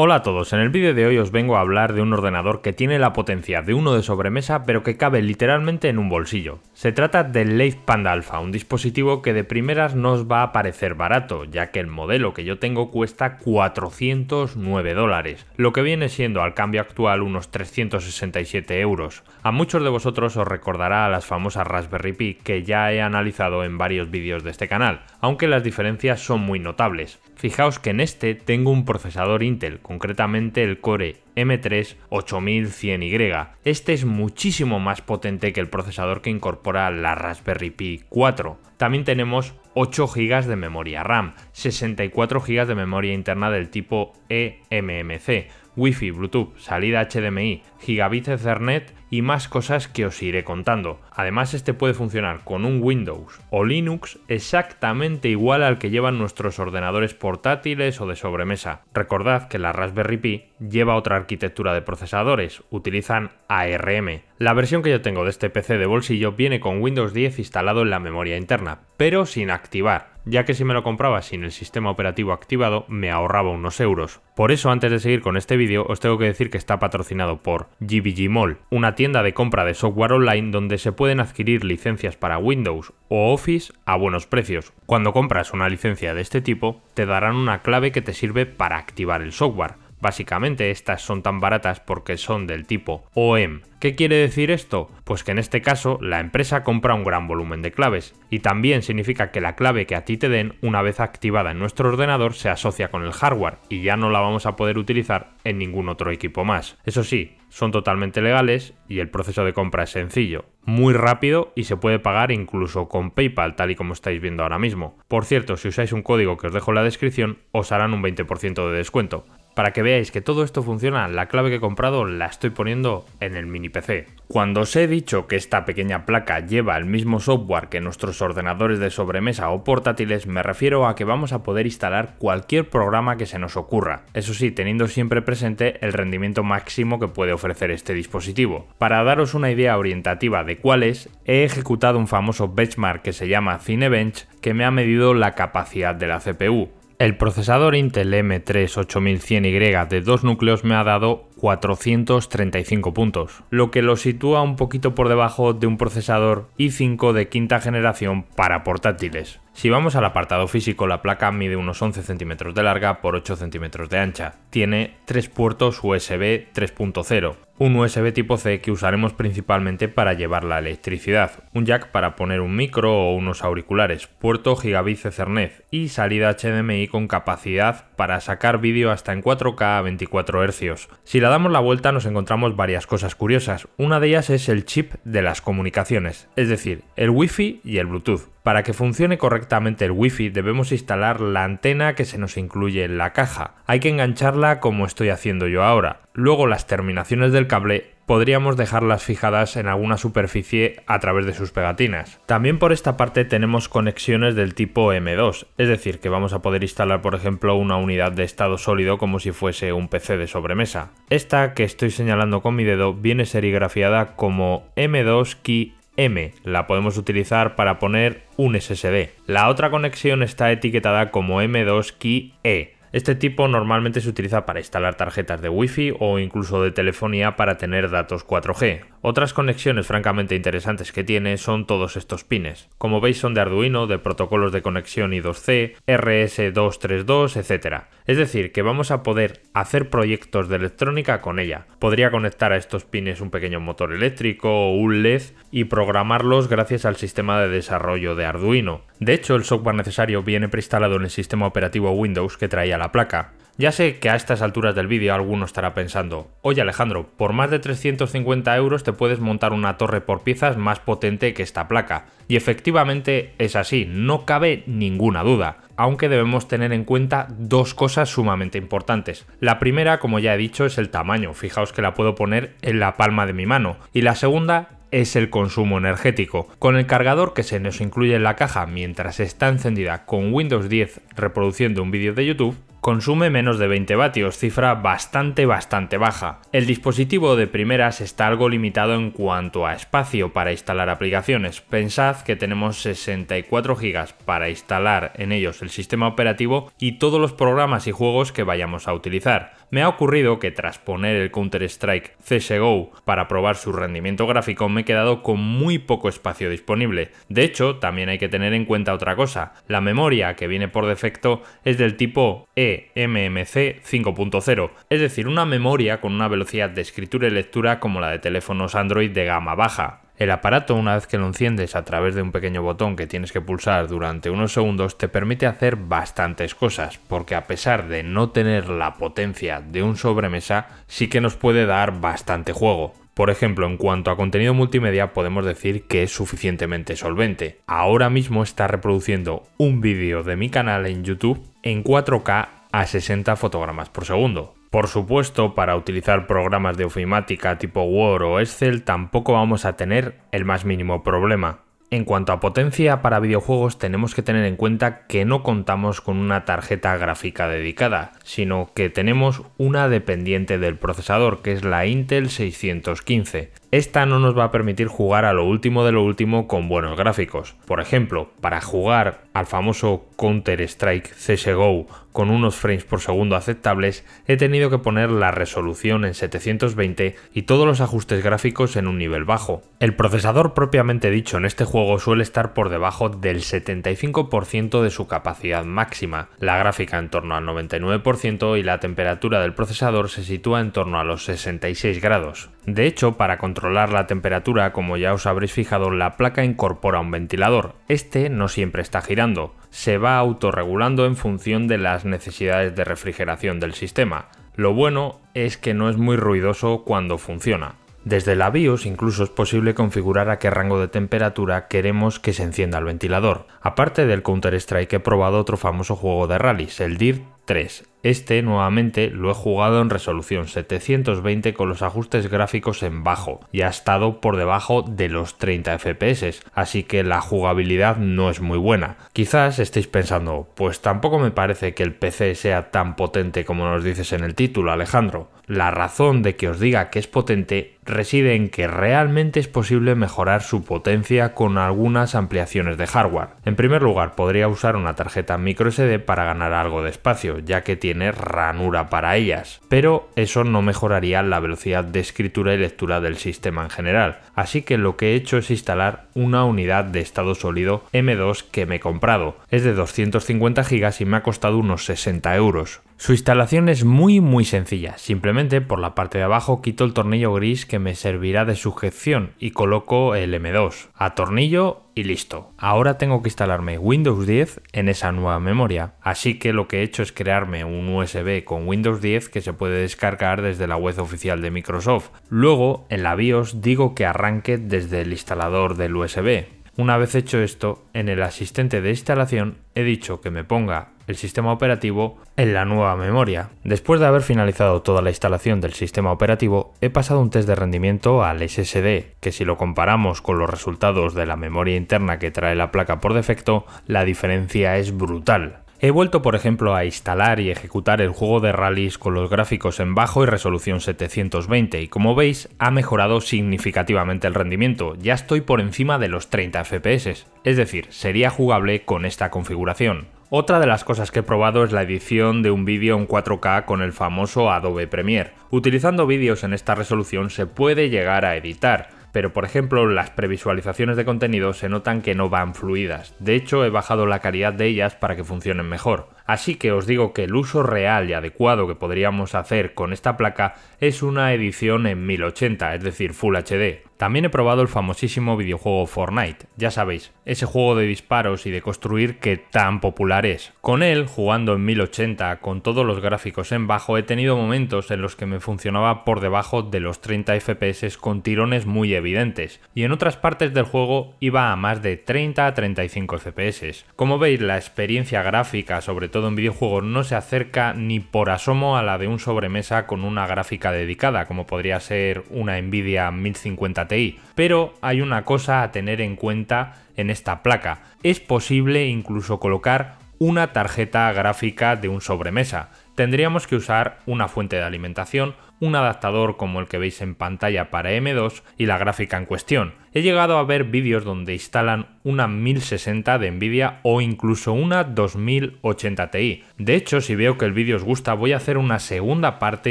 Hola a todos, en el vídeo de hoy os vengo a hablar de un ordenador que tiene la potencia de uno de sobremesa pero que cabe literalmente en un bolsillo. Se trata del leith Panda Alpha, un dispositivo que de primeras nos va a parecer barato, ya que el modelo que yo tengo cuesta 409 dólares, lo que viene siendo al cambio actual unos 367 euros. A muchos de vosotros os recordará a las famosas Raspberry Pi que ya he analizado en varios vídeos de este canal, aunque las diferencias son muy notables. Fijaos que en este tengo un procesador Intel concretamente el Core M3 8100Y. Este es muchísimo más potente que el procesador que incorpora la Raspberry Pi 4. También tenemos 8 GB de memoria RAM, 64 GB de memoria interna del tipo eMMC, Wi-Fi, Bluetooth, salida HDMI, gigabit Ethernet y más cosas que os iré contando. Además, este puede funcionar con un Windows o Linux exactamente igual al que llevan nuestros ordenadores portátiles o de sobremesa. Recordad que la Raspberry Pi lleva otra arquitectura de procesadores, utilizan ARM, la versión que yo tengo de este PC de bolsillo viene con Windows 10 instalado en la memoria interna, pero sin activar, ya que si me lo compraba sin el sistema operativo activado me ahorraba unos euros. Por eso antes de seguir con este vídeo os tengo que decir que está patrocinado por GBG Mall, una tienda de compra de software online donde se pueden adquirir licencias para Windows o Office a buenos precios. Cuando compras una licencia de este tipo te darán una clave que te sirve para activar el software Básicamente estas son tan baratas porque son del tipo OEM. ¿Qué quiere decir esto? Pues que en este caso la empresa compra un gran volumen de claves y también significa que la clave que a ti te den una vez activada en nuestro ordenador se asocia con el hardware y ya no la vamos a poder utilizar en ningún otro equipo más. Eso sí, son totalmente legales y el proceso de compra es sencillo, muy rápido y se puede pagar incluso con PayPal tal y como estáis viendo ahora mismo. Por cierto, si usáis un código que os dejo en la descripción os harán un 20% de descuento. Para que veáis que todo esto funciona, la clave que he comprado la estoy poniendo en el mini PC. Cuando os he dicho que esta pequeña placa lleva el mismo software que nuestros ordenadores de sobremesa o portátiles, me refiero a que vamos a poder instalar cualquier programa que se nos ocurra, eso sí, teniendo siempre presente el rendimiento máximo que puede ofrecer este dispositivo. Para daros una idea orientativa de cuál es, he ejecutado un famoso benchmark que se llama Cinebench que me ha medido la capacidad de la CPU. El procesador Intel M3 8100Y de dos núcleos me ha dado 435 puntos, lo que lo sitúa un poquito por debajo de un procesador i5 de quinta generación para portátiles. Si vamos al apartado físico, la placa mide unos 11 centímetros de larga por 8 centímetros de ancha. Tiene tres puertos USB 3.0, un USB tipo C que usaremos principalmente para llevar la electricidad, un jack para poner un micro o unos auriculares, puerto Gigabit Ethernet y salida HDMI con capacidad para sacar vídeo hasta en 4K a 24 Hz. Si la la damos la vuelta nos encontramos varias cosas curiosas. Una de ellas es el chip de las comunicaciones, es decir, el Wi-Fi y el Bluetooth. Para que funcione correctamente el Wi-Fi debemos instalar la antena que se nos incluye en la caja. Hay que engancharla como estoy haciendo yo ahora. Luego las terminaciones del cable podríamos dejarlas fijadas en alguna superficie a través de sus pegatinas. También por esta parte tenemos conexiones del tipo M2, es decir, que vamos a poder instalar por ejemplo una unidad de estado sólido como si fuese un PC de sobremesa. Esta que estoy señalando con mi dedo viene serigrafiada como M2 Key M, la podemos utilizar para poner un SSD. La otra conexión está etiquetada como M2 Key E, este tipo normalmente se utiliza para instalar tarjetas de Wi-Fi o incluso de telefonía para tener datos 4G. Otras conexiones francamente interesantes que tiene son todos estos pines. Como veis son de Arduino, de protocolos de conexión I2C, RS232, etc. Es decir, que vamos a poder hacer proyectos de electrónica con ella. Podría conectar a estos pines un pequeño motor eléctrico o un LED y programarlos gracias al sistema de desarrollo de Arduino. De hecho, el software necesario viene preinstalado en el sistema operativo Windows que traía la placa. Ya sé que a estas alturas del vídeo alguno estará pensando, oye Alejandro, por más de 350 euros te puedes montar una torre por piezas más potente que esta placa. Y efectivamente es así, no cabe ninguna duda, aunque debemos tener en cuenta dos cosas sumamente importantes. La primera, como ya he dicho, es el tamaño, fijaos que la puedo poner en la palma de mi mano. Y la segunda es el consumo energético. Con el cargador que se nos incluye en la caja mientras está encendida con Windows 10 reproduciendo un vídeo de YouTube, consume menos de 20 vatios, cifra bastante bastante baja. El dispositivo de primeras está algo limitado en cuanto a espacio para instalar aplicaciones. Pensad que tenemos 64 GB para instalar en ellos el sistema operativo y todos los programas y juegos que vayamos a utilizar me ha ocurrido que tras poner el Counter-Strike CSGO para probar su rendimiento gráfico me he quedado con muy poco espacio disponible. De hecho, también hay que tener en cuenta otra cosa, la memoria que viene por defecto es del tipo eMMC 5.0, es decir, una memoria con una velocidad de escritura y lectura como la de teléfonos Android de gama baja. El aparato, una vez que lo enciendes a través de un pequeño botón que tienes que pulsar durante unos segundos, te permite hacer bastantes cosas, porque a pesar de no tener la potencia de un sobremesa, sí que nos puede dar bastante juego. Por ejemplo, en cuanto a contenido multimedia podemos decir que es suficientemente solvente. Ahora mismo está reproduciendo un vídeo de mi canal en YouTube en 4K a 60 fotogramas por segundo. Por supuesto, para utilizar programas de ofimática tipo Word o Excel tampoco vamos a tener el más mínimo problema. En cuanto a potencia para videojuegos tenemos que tener en cuenta que no contamos con una tarjeta gráfica dedicada, sino que tenemos una dependiente del procesador que es la Intel 615. Esta no nos va a permitir jugar a lo último de lo último con buenos gráficos. Por ejemplo, para jugar al famoso Counter-Strike CSGO con unos frames por segundo aceptables, he tenido que poner la resolución en 720 y todos los ajustes gráficos en un nivel bajo. El procesador propiamente dicho en este juego suele estar por debajo del 75% de su capacidad máxima, la gráfica en torno al 99% y la temperatura del procesador se sitúa en torno a los 66 grados. De hecho, para controlar la temperatura, como ya os habréis fijado, la placa incorpora un ventilador. Este no siempre está girando, se va autorregulando en función de las necesidades de refrigeración del sistema. Lo bueno es que no es muy ruidoso cuando funciona. Desde la BIOS incluso es posible configurar a qué rango de temperatura queremos que se encienda el ventilador. Aparte del Counter-Strike he probado otro famoso juego de rallies, el DIR 3, este nuevamente lo he jugado en resolución 720 con los ajustes gráficos en bajo y ha estado por debajo de los 30 FPS, así que la jugabilidad no es muy buena. Quizás estéis pensando, pues tampoco me parece que el PC sea tan potente como nos dices en el título, Alejandro. La razón de que os diga que es potente reside en que realmente es posible mejorar su potencia con algunas ampliaciones de hardware. En primer lugar, podría usar una tarjeta microSD para ganar algo de espacio, ya que tiene ranura para ellas, pero eso no mejoraría la velocidad de escritura y lectura del sistema en general, así que lo que he hecho es instalar una unidad de estado sólido M2 que me he comprado. Es de 250 GB y me ha costado unos 60 euros. Su instalación es muy muy sencilla, simplemente por la parte de abajo quito el tornillo gris que me servirá de sujeción y coloco el M2, a tornillo y listo. Ahora tengo que instalarme Windows 10 en esa nueva memoria, así que lo que he hecho es crearme un USB con Windows 10 que se puede descargar desde la web oficial de Microsoft. Luego en la BIOS digo que arranque desde el instalador del USB, una vez hecho esto, en el asistente de instalación he dicho que me ponga el sistema operativo en la nueva memoria. Después de haber finalizado toda la instalación del sistema operativo, he pasado un test de rendimiento al SSD, que si lo comparamos con los resultados de la memoria interna que trae la placa por defecto, la diferencia es brutal. He vuelto por ejemplo a instalar y ejecutar el juego de rallies con los gráficos en bajo y resolución 720 y como veis ha mejorado significativamente el rendimiento, ya estoy por encima de los 30 FPS, es decir, sería jugable con esta configuración. Otra de las cosas que he probado es la edición de un vídeo en 4K con el famoso Adobe Premiere. Utilizando vídeos en esta resolución se puede llegar a editar, pero por ejemplo las previsualizaciones de contenido se notan que no van fluidas. De hecho, he bajado la calidad de ellas para que funcionen mejor. Así que os digo que el uso real y adecuado que podríamos hacer con esta placa es una edición en 1080, es decir, Full HD. También he probado el famosísimo videojuego Fortnite, ya sabéis, ese juego de disparos y de construir que tan popular es. Con él, jugando en 1080, con todos los gráficos en bajo, he tenido momentos en los que me funcionaba por debajo de los 30 FPS con tirones muy evidentes, y en otras partes del juego iba a más de 30 a 35 FPS. Como veis, la experiencia gráfica, sobre todo todo en videojuego no se acerca ni por asomo a la de un sobremesa con una gráfica dedicada, como podría ser una Nvidia 1050 Ti. Pero hay una cosa a tener en cuenta en esta placa. Es posible incluso colocar una tarjeta gráfica de un sobremesa tendríamos que usar una fuente de alimentación, un adaptador como el que veis en pantalla para M2 y la gráfica en cuestión. He llegado a ver vídeos donde instalan una 1060 de Nvidia o incluso una 2080 Ti. De hecho, si veo que el vídeo os gusta, voy a hacer una segunda parte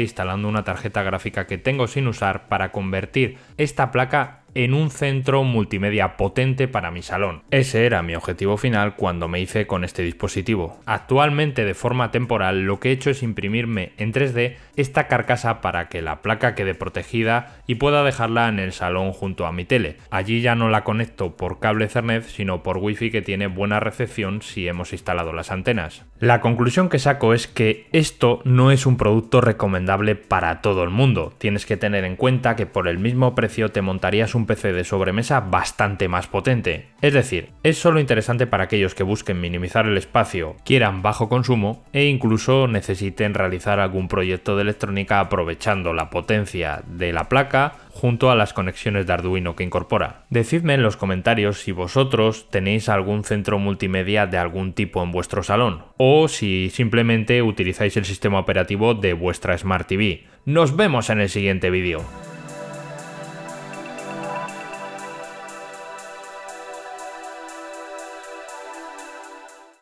instalando una tarjeta gráfica que tengo sin usar para convertir esta placa en un centro multimedia potente para mi salón. Ese era mi objetivo final cuando me hice con este dispositivo. Actualmente de forma temporal lo que he hecho es imprimirme en 3D esta carcasa para que la placa quede protegida y pueda dejarla en el salón junto a mi tele. Allí ya no la conecto por cable Cernet sino por wifi que tiene buena recepción si hemos instalado las antenas. La conclusión que saco es que esto no es un producto recomendable para todo el mundo. Tienes que tener en cuenta que por el mismo precio te montarías un PC de sobremesa bastante más potente. Es decir, es solo interesante para aquellos que busquen minimizar el espacio, quieran bajo consumo e incluso necesiten realizar algún proyecto de electrónica aprovechando la potencia de la placa junto a las conexiones de Arduino que incorpora. Decidme en los comentarios si vosotros tenéis algún centro multimedia de algún tipo en vuestro salón o si simplemente utilizáis el sistema operativo de vuestra Smart TV. Nos vemos en el siguiente vídeo.